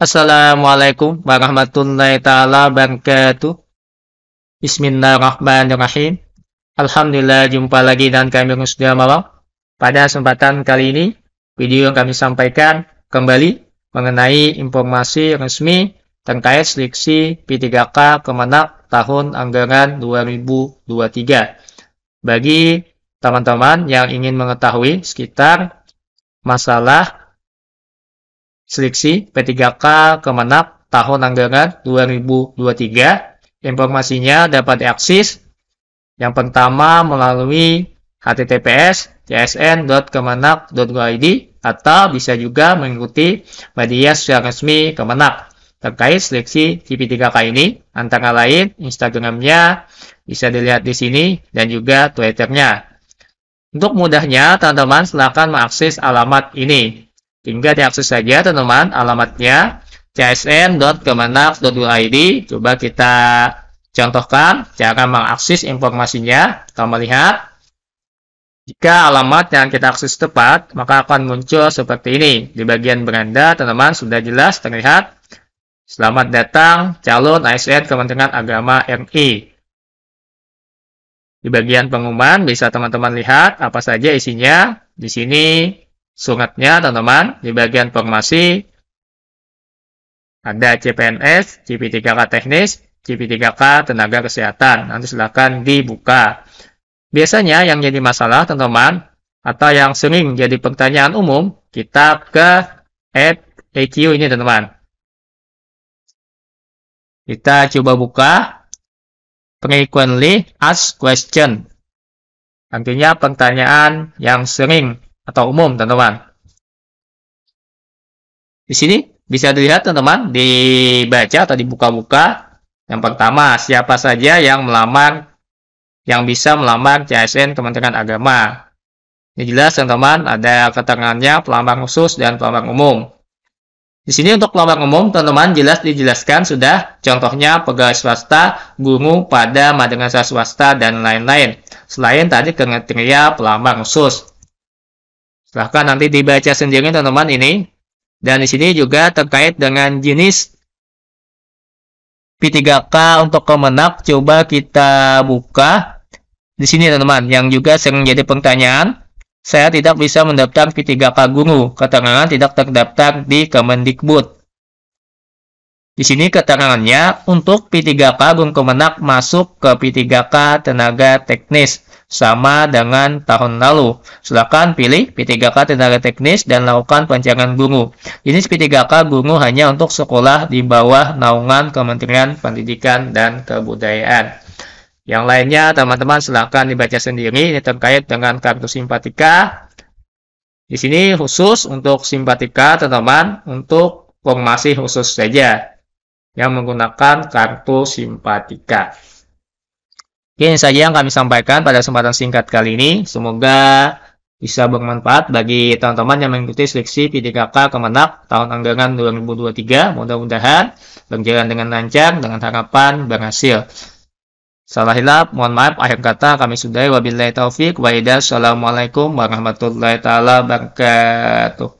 Assalamualaikum warahmatullahi taala wabarakatuh. Bismillahirrahmanirrahim. Alhamdulillah jumpa lagi dan kami sudah malam. Pada kesempatan kali ini, video yang kami sampaikan kembali mengenai informasi resmi terkait seleksi P3K Kemenak tahun anggaran 2023. Bagi teman-teman yang ingin mengetahui sekitar masalah Seleksi P3K Kemenak tahun anggaran 2023. Informasinya dapat diakses yang pertama melalui https csn.kemenak.go.id atau bisa juga mengikuti media secara resmi Kemenak terkait seleksi CP3K ini antara lain Instagramnya bisa dilihat di sini dan juga Twitternya. Untuk mudahnya, teman-teman silakan mengakses alamat ini Tinggal diakses saja ya, teman-teman alamatnya csn.kemenak.id. Coba kita contohkan cara mengakses informasinya. Kita melihat jika alamat yang kita akses tepat, maka akan muncul seperti ini. Di bagian beranda, teman-teman, sudah jelas terlihat. Selamat datang, calon ASN Kementerian Agama RI. Di bagian pengumuman, bisa teman-teman lihat apa saja isinya. Di sini Suratnya teman-teman di bagian formasi ada CPNS, CP3K teknis, CP3K tenaga kesehatan. Nanti silahkan dibuka. Biasanya yang jadi masalah teman-teman atau yang sering jadi pertanyaan umum kita ke EQ ini teman-teman. Kita coba buka frequently asked question. Artinya pertanyaan yang sering atau umum teman-teman. Di sini bisa dilihat teman-teman dibaca atau dibuka-buka. Yang pertama siapa saja yang melamar yang bisa melamar CSN Kementerian Agama. Ini jelas teman-teman ada keterangannya pelamar khusus dan pelamar umum. Di sini untuk pelamar umum, teman-teman jelas dijelaskan sudah contohnya pegawai swasta, guru pada madrasah swasta, dan lain-lain. Selain tadi kriteria pelamar khusus. Silahkan nanti dibaca sendiri teman-teman ini. Dan di sini juga terkait dengan jenis P3K untuk kemenak. Coba kita buka di sini teman-teman yang juga sering jadi pertanyaan. Saya tidak bisa mendaftar P3K guru. Keterangan tidak terdaftar di Kemendikbud. Di sini keterangannya untuk P3K guru Kemenak masuk ke P3K Tenaga Teknis sama dengan tahun lalu. Silakan pilih P3K tenaga teknis dan lakukan pencarian guru. Jenis P3K guru hanya untuk sekolah di bawah naungan Kementerian Pendidikan dan Kebudayaan. Yang lainnya teman-teman silakan dibaca sendiri ini terkait dengan kartu simpatika. Di sini khusus untuk simpatika teman-teman untuk formasi khusus saja yang menggunakan kartu simpatika. Oke, ini saja yang kami sampaikan pada kesempatan singkat kali ini. Semoga bisa bermanfaat bagi teman-teman yang mengikuti seleksi PDKK Kemenak tahun anggaran 2023. Mudah-mudahan berjalan dengan lancar dengan harapan berhasil. Salah hilap, mohon maaf, akhir kata kami sudahi. Wabillahi taufik, waidah. Assalamualaikum warahmatullahi taala wabarakatuh.